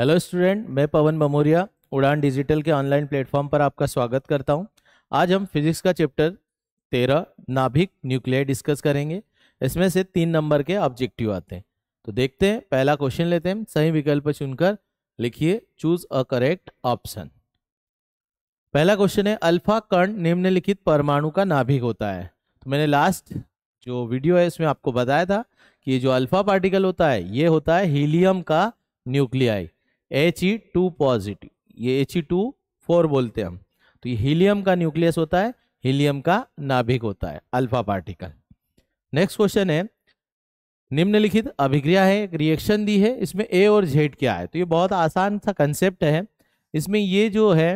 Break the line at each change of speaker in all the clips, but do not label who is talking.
hello student मैं पवन ममोरिया उड़ान digital के ऑनलाइन प्लेटफॉर्म पर आपका स्वागत करता हूं आज हम फिजिक्स का चैप्टर तेरह नाभिक न्यूक्लियर डिस्कस करेंगे इसमें से तीन नंबर के ऑब्जेक्टिव आते हैं तो देखते हैं पहला क्वेश्चन लेते हैं सही विकल्प चुनकर लिखिए चूज अ करेक्ट ऑप्शन पहला क्वेश्चन है अल्फा कर्ण निम्नलिखित परमाणु का नाभिक होता है तो मैंने लास्ट जो वीडियो है इसमें आपको बताया था कि जो अल्फा पार्टिकल होता है ये होता है हीलियम का nuclei H E two positive ये एच ई टू फोर बोलते हैं हम तो ये हीलियम का न्यूक्लियस होता है हीलियम का नाभिक होता है अल्फा पार्टिकल नेक्स्ट क्वेश्चन है निम्नलिखित अभिक्रिया है एक रिएक्शन दी है इसमें ए और जेड क्या है तो ये बहुत आसान सा कंसेप्ट है इसमें ये जो है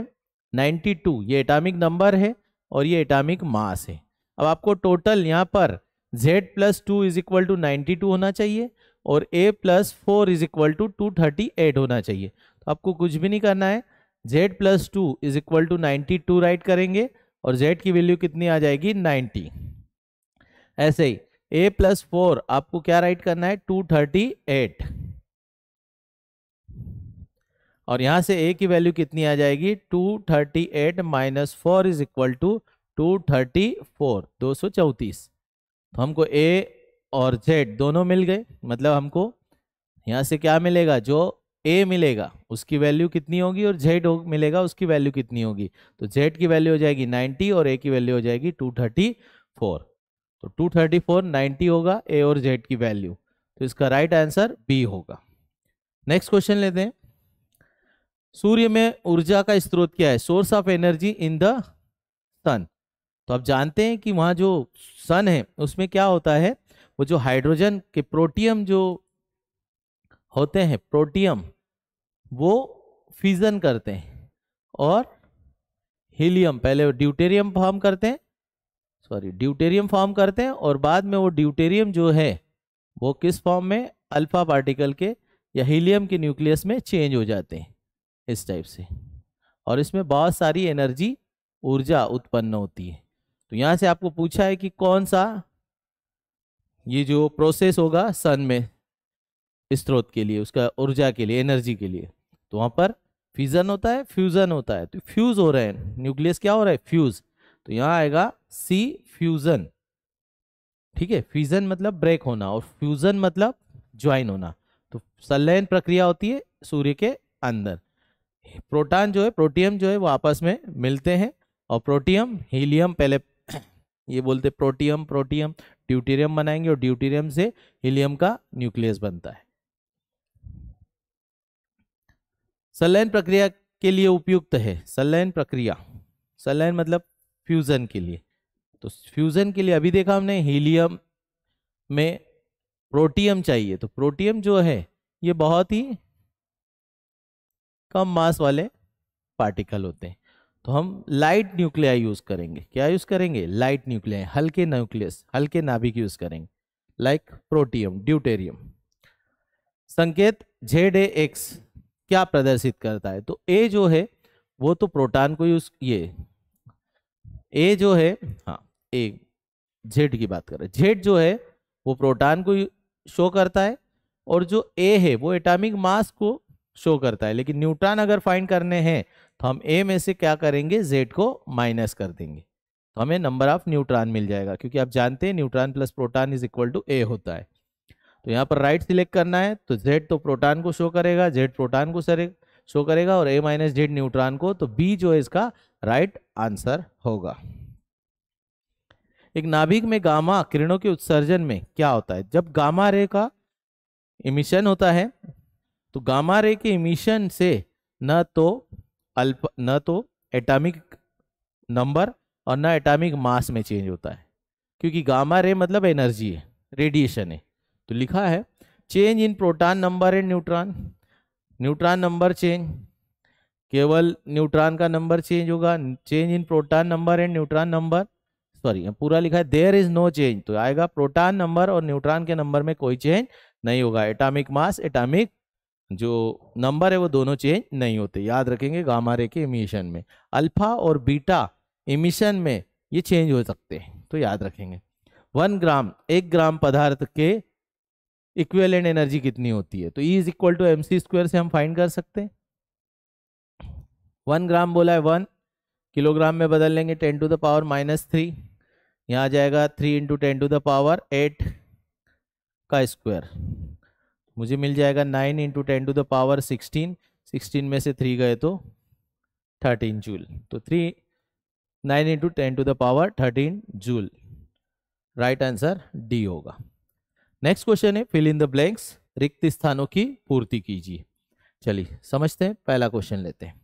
92 ये एटामिक नंबर है और ये एटामिक मास है अब आपको टोटल यहाँ पर Z plus two is equal to ninety two होना चाहिए और a plus four is equal to two thirty eight होना चाहिए तो आपको कुछ भी नहीं करना है z plus two is equal to ninety two write करेंगे और z की वैल्यू कितनी आ जाएगी नाइन्टी ऐसे ही a प्लस फोर आपको क्या राइट करना है टू थर्टी एट और यहां से a की वैल्यू कितनी आ जाएगी two thirty eight minus four is equal to two thirty four दो सौ चौंतीस तो हमको a और जेड दोनों मिल गए मतलब हमको यहाँ से क्या मिलेगा जो ए मिलेगा उसकी वैल्यू कितनी होगी और जेड हो, मिलेगा उसकी वैल्यू कितनी होगी तो जेड की वैल्यू हो जाएगी 90 और ए की वैल्यू हो जाएगी 234 तो 234 90 होगा ए और जेड की वैल्यू तो इसका राइट आंसर बी होगा नेक्स्ट क्वेश्चन लेते हैं सूर्य में ऊर्जा का स्त्रोत क्या है source of energy in the sun तो आप जानते हैं कि वहाँ जो सन है उसमें क्या होता है वो जो हाइड्रोजन के प्रोटियम जो होते हैं प्रोटियम वो फिजन करते हैं और हीलियम पहले ड्यूटेरियम फॉर्म करते हैं सॉरी ड्यूटेरियम फॉर्म करते हैं और बाद में वो ड्यूटेरियम जो है वो किस फॉर्म में अल्फा पार्टिकल के या हीलियम के न्यूक्लियस में चेंज हो जाते हैं इस टाइप से और इसमें बहुत सारी एनर्जी ऊर्जा उत्पन्न होती है तो यहाँ से आपको पूछा है कि कौन सा ये जो प्रोसेस होगा सन में स्त्रोत के लिए उसका ऊर्जा के लिए एनर्जी के लिए तो वहां पर फ्यूजन होता है फ्यूजन होता है तो फ्यूज हो रहे हैं न्यूक्लियस क्या हो रहा है फ्यूज तो यहाँ आएगा सी फ्यूजन ठीक है फ्यूजन मतलब ब्रेक होना और फ्यूजन मतलब ज्वाइन होना तो सलयन प्रक्रिया होती है सूर्य के अंदर प्रोटॉन जो है प्रोटियम जो है वो आपस में मिलते हैं और प्रोटियम हीलियम पहले ये बोलते प्रोटियम प्रोटियम ड्यूटेरियम बनाएंगे और ड्यूटेरियम से हीलियम का न्यूक्लियस बनता है सलयन प्रक्रिया के लिए उपयुक्त है सलयन प्रक्रिया सलयन मतलब फ्यूजन के लिए तो फ्यूजन के लिए अभी देखा हमने हीलियम में प्रोटियम चाहिए तो प्रोटियम जो है ये बहुत ही कम मास वाले पार्टिकल होते हैं तो हम लाइट न्यूक्लिया यूज़ करेंगे क्या यूज़ करेंगे लाइट न्यूक्लिया हल्के न्यूक्लियस हल्के नाभिक यूज़ करेंगे लाइक प्रोटियम ड्यूटेरियम संकेत जेड एक्स क्या प्रदर्शित करता है तो ए जो है वो तो प्रोटॉन को यूज ये ए जो है हाँ ए जेड की बात कर रहे जेड जो है वो प्रोटॉन को शो करता है और जो ए है वो एटॉमिक मास को शो करता है लेकिन न्यूट्रॉन अगर फाइंड करने हैं तो हम ए में से क्या करेंगे जेड को माइनस कर देंगे तो हमें नंबर ऑफ न्यूट्रॉन मिल जाएगा क्योंकि आप जानते हैं neutron plus proton is equal to A होता है तो यहाँ पर राइट सिलेक्ट करना है तो जेड तो प्रोटॉन को शो करेगा जेड प्रोटॉन को सरे शो करेगा और ए माइनस जेड न्यूट्रॉन को तो बी जो है इसका राइट आंसर होगा एक नाभिक में गामा किरणों के उत्सर्जन में क्या होता है जब गामा रे का इमिशन होता है तो गामा रे के इमिशन से न तो अल्प न तो एटॉमिक नंबर और न एटॉमिक मास में चेंज होता है क्योंकि गामा रे मतलब एनर्जी है रेडिएशन है तो लिखा है change in proton number and neutron neutron number change केवल न्यूट्रॉन का नंबर चेंज होगा change in proton number and neutron number sorry पूरा लिखा है देयर इज नो चेंज तो आएगा प्रोटॉन नंबर और न्यूट्रॉन के नंबर में कोई चेंज नहीं होगा एटॉमिक मास एटॉमिक जो नंबर है वो दोनों चेंज नहीं होते याद रखेंगे गामा रे के इमिशन में अल्फा और बीटा इमिशन में ये चेंज हो सकते हैं तो याद रखेंगे वन ग्राम एक ग्राम पदार्थ के इक्वेलेंट एनर्जी कितनी होती है तो E is equal to M C square से हम फाइंड कर सकते हैं वन ग्राम बोला है वन किलोग्राम में बदल लेंगे ten to the power minus three यहाँ आ जाएगा three into ten to the power eight का स्क्वायर मुझे मिल जाएगा nine into ten to the power sixteen sixteen में से थ्री गए तो थर्टीन जूल तो three nine into ten to the power thirteen joule right answer D होगा नेक्स्ट क्वेश्चन है फिल इन द ब्लैंक्स रिक्त स्थानों की पूर्ति कीजिए चलिए समझते हैं पहला क्वेश्चन लेते हैं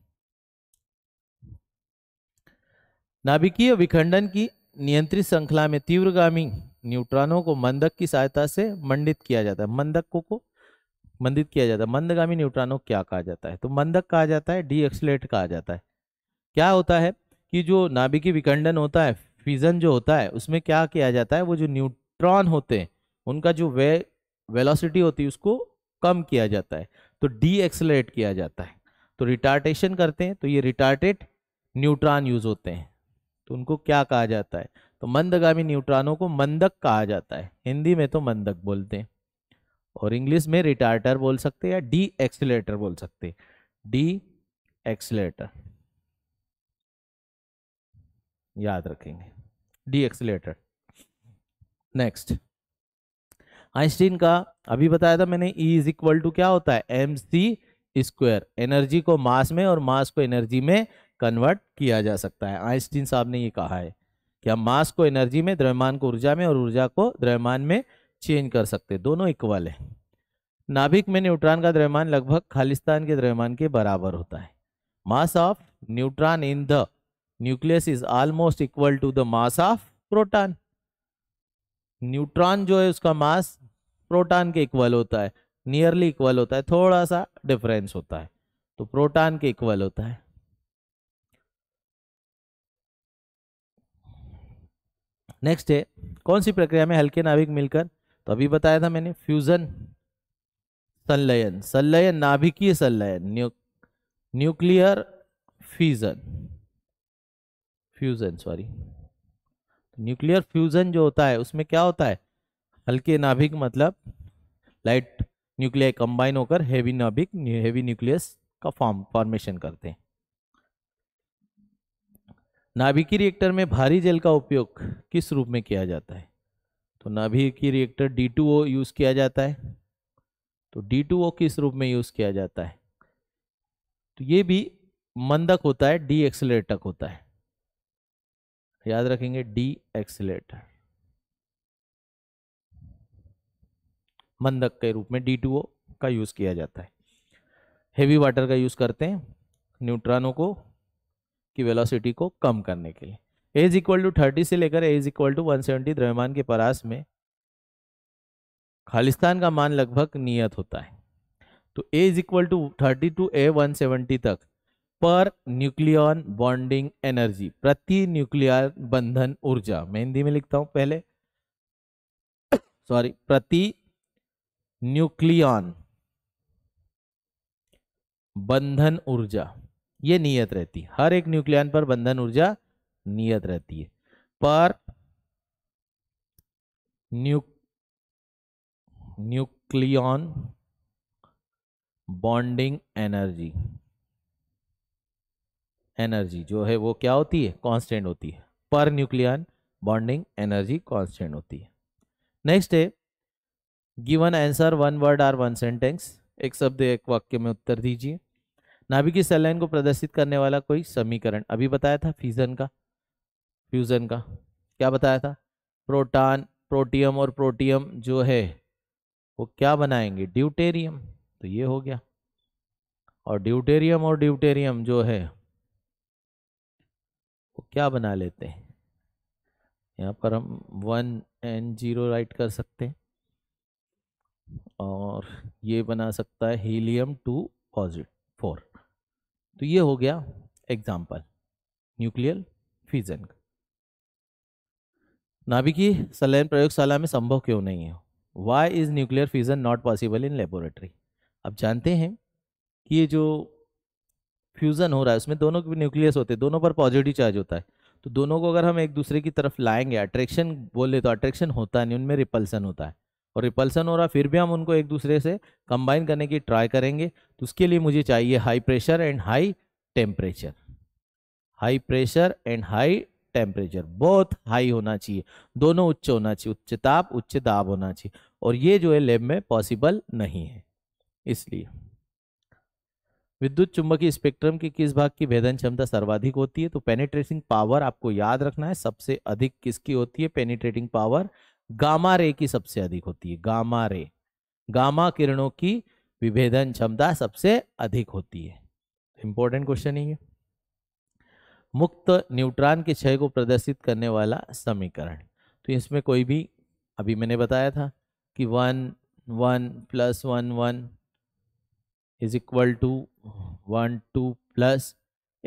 नाभिकीय विखंडन की नियंत्रित श्रृंखला में तीव्रगामी न्यूट्रॉनों को मंदक की सहायता से मंडित किया जाता है मंदकों को मंदित किया जाता है मंदगामी न्यूट्रॉनों क्या कहा जाता है तो मंदक कहा जाता है डी एक्सलेट कहा जाता है क्या होता है कि जो नाभिकी विखंडन होता है फिजन जो होता है उसमें क्या किया जाता है वो जो न्यूट्रॉन होते हैं उनका जो वे वेलोसिटी होती है उसको कम किया जाता है तो डी एक्सलेट किया जाता है तो रिटार्टेशन करते हैं तो ये रिटार्टेड न्यूट्रॉन यूज होते हैं तो उनको क्या कहा जाता है तो मंदगामी न्यूट्रॉनों को मंदक कहा जाता है हिंदी में तो मंदक बोलते हैं और इंग्लिश में रिटार्टर बोल सकते या डी एक्सीटर बोल सकते डी एक्सीटर याद रखेंगे डी एक्सीटर नेक्स्ट आइंस्टीन का अभी बताया था मैंने ई इज इक्वल टू क्या होता है एम सी स्क्वायर एनर्जी को मास में और मास को एनर्जी में कन्वर्ट किया जा सकता है आइंस्टीन साहब ने ये कहा है कि हम मास को एनर्जी में द्रव्यमान को ऊर्जा में और ऊर्जा को द्रव्यमान में चेंज कर सकते दोनों इक्वल है नाभिक में न्यूट्रॉन का द्रव्यमान लगभग खालिस्तान के द्रव्यमान के बराबर होता है mass of neutron in the nucleus is almost equal to the mass of proton neutron जो है उसका मास प्रोटॉन के इक्वल होता है नियरली इक्वल होता है थोड़ा सा डिफरेंस होता है तो प्रोटॉन के इक्वल होता है नेक्स्ट है कौन सी प्रक्रिया में हल्के नाभिक मिलकर तो अभी बताया था मैंने फ्यूजन संलयन संलयन नाभिकीय संलयन new nuclear fusion fusion sorry nuclear fusion जो होता है उसमें क्या होता है हल्के नाभिक मतलब लाइट न्यूक्लियर कंबाइन होकर हेवी नाभिक हेवी न्यूक्लियस का फॉर्म फॉर्मेशन करते हैं नाभिकीय रिएक्टर में भारी जल का उपयोग किस रूप में किया जाता है तो नाभिक की reactor D two O use किया जाता है तो डी टू ओ किस रूप में यूज़ किया जाता है तो ये भी मंदक होता है डी एक्सलेटक होता है याद रखेंगे डी एक्सलेटर मंदक के रूप में डी टू ओ का यूज़ किया जाता है हेवी वाटर का यूज़ करते हैं न्यूट्रॉनों को की वेलोसिटी को कम करने के लिए एज इक्वल टू थर्टी से लेकर A is equal to one seventy द्रव्यमान के परास में खालिस्तान का मान लगभग नियत होता है तो A is equal to thirty two A one seventy तक पर न्यूक्लियन बॉन्डिंग एनर्जी प्रति न्यूक्लियर बंधन ऊर्जा मैं हिंदी में लिखता हूं पहले सॉरी प्रति न्यूक्लियन बंधन ऊर्जा ये नियत रहती हर एक न्यूक्लियन पर बंधन ऊर्जा नियत रहती है पर new nucleon bonding energy energy जो है वो क्या होती है कांस्टेंट होती है पर न्यूक्लियन बॉन्डिंग एनर्जी कांस्टेंट होती है नेक्स्ट है given answer one word or one sentence एक शब्द एक वाक्य में उत्तर दीजिए नाभिकीय सेल लाइन को प्रदर्शित करने वाला कोई समीकरण अभी बताया था फीजन का फ्यूज़न का क्या बताया था प्रोटान प्रोटियम और प्रोटियम जो है वो क्या बनाएंगे ड्यूटेरियम तो ये हो गया और ड्यूटेरियम और ड्यूटेरियम जो है वो क्या बना लेते हैं यहाँ पर हम वन एन जीरो राइट कर सकते हैं और ये बना सकता है हीलियम टू पॉजिट फोर तो ये हो गया एग्जाम्पल न्यूक्लियर फिजन का नाभिकीय संलयन प्रयोगशाला में संभव क्यों नहीं है why is nuclear fusion not possible in laboratory आप जानते हैं कि ये जो फ्यूज़न हो रहा है उसमें दोनों के न्यूक्लियस होते हैं दोनों पर पॉजिटिव चार्ज होता है तो दोनों को अगर हम एक दूसरे की तरफ लाएंगे अट्रैक्शन बोले तो अट्रैक्शन होता नहीं उनमें रिपल्सन होता है और रिपल्सन हो रहा फिर भी हम उनको एक दूसरे से कंबाइन करने की ट्राई करेंगे तो उसके लिए मुझे चाहिए high pressure and high temperature high pressure and high temperature बहुत हाई होना चाहिए दोनों उच्च होना चाहिए उच्च ताप उच्च दाब होना चाहिए और ये जो है लैब में पॉसिबल नहीं है इसलिए विद्युत चुंबकीय स्पेक्ट्रम के किस भाग की भेदन क्षमता सर्वाधिक होती है तो पेनिट्रेटिंग पावर आपको याद रखना है सबसे अधिक किसकी होती है पेनिट्रेटिंग पावर गामा रे की सबसे अधिक होती है गामा रे गामा किरणों की विभेदन क्षमता सबसे अधिक होती है इंपॉर्टेंट क्वेश्चन ही है मुक्त न्यूट्रॉन के क्षय को प्रदर्शित करने वाला समीकरण तो इसमें कोई भी अभी मैंने बताया था कि one one plus one one is equal to one two plus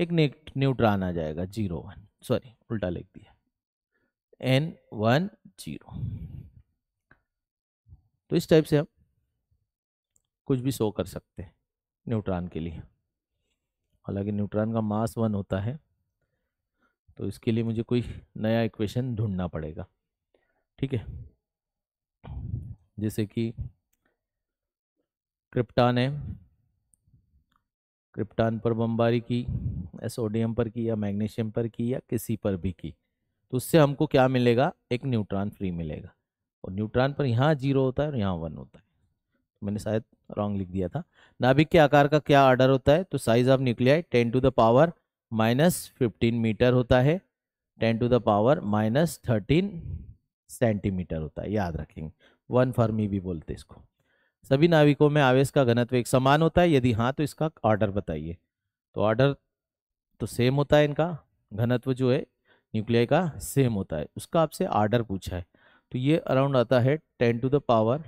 एक न्यूट्रॉन आ जाएगा जीरो वन सॉरी उल्टा लिख दिया एन वन जीरो तो इस टाइप से हम कुछ भी शो कर सकते हैं न्यूट्रॉन के लिए हालांकि न्यूट्रॉन का मास वन होता है तो इसके लिए मुझे कोई नया इक्वेशन ढूंढना पड़ेगा ठीक है जैसे कि क्रिप्टान है क्रिप्टान पर बमबारी की एसोडियम पर की या मैग्नीशियम पर की या किसी पर भी की तो उससे हमको क्या मिलेगा एक न्यूट्रॉन फ्री मिलेगा और न्यूट्रॉन पर यहाँ जीरो होता है और यहाँ वन होता है तो मैंने शायद रॉन्ग लिख दिया था नाभिक के आकार का क्या आर्डर होता है तो size of nuclei ten to the power minus fifteen metre होता है ten to the power minus thirteen centimetre होता है याद रखेंगे वन फर्मी भी बोलते इसको सभी नाविकों में आवेश का घनत्व एक समान होता है यदि हाँ तो इसका ऑर्डर बताइए तो ऑर्डर तो सेम होता है इनका घनत्व जो है न्यूक्लियर का सेम होता है उसका आपसे ऑर्डर पूछा है तो ये अराउंड आता है ten to the power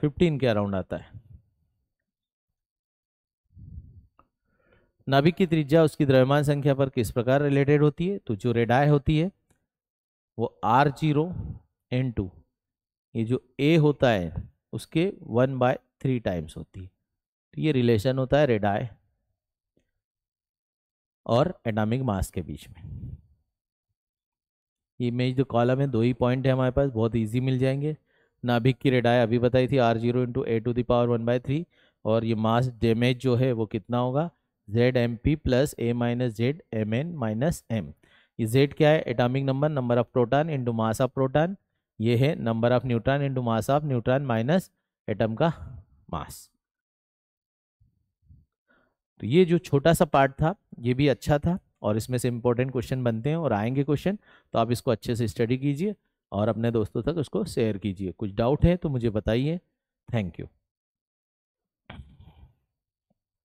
fifteen के अराउंड आता है नाभिक की त्रिज्या उसकी द्रव्यमान संख्या पर किस प्रकार रिलेटेड होती है तो जो रेडाय होती है वो आर जीरो एन टू ये जो ए होता है उसके वन बाय थ्री टाइम्स होती है तो ये रिलेशन होता है रेडाय और एटॉमिक मास के बीच में ये इमेज जो कॉलम है दो ही पॉइंट है हमारे पास बहुत इजी मिल जाएंगे नाभिक की रेडाय अभी बताई थी R zero into A to the power one by three और ये मास डेमेज जो है वो कितना होगा Z M P plus A minus Z M N minus M ये जेड क्या है atomic number number of proton into mass of proton ये है number of neutron into mass of neutron minus atom का मास तो ये जो छोटा सा पार्ट था ये भी अच्छा था और इसमें से इम्पोर्टेंट क्वेश्चन बनते हैं और आएंगे क्वेश्चन तो आप इसको अच्छे से स्टडी कीजिए और अपने दोस्तों तक उसको शेयर कीजिए कुछ डाउट है तो मुझे बताइए थैंक यू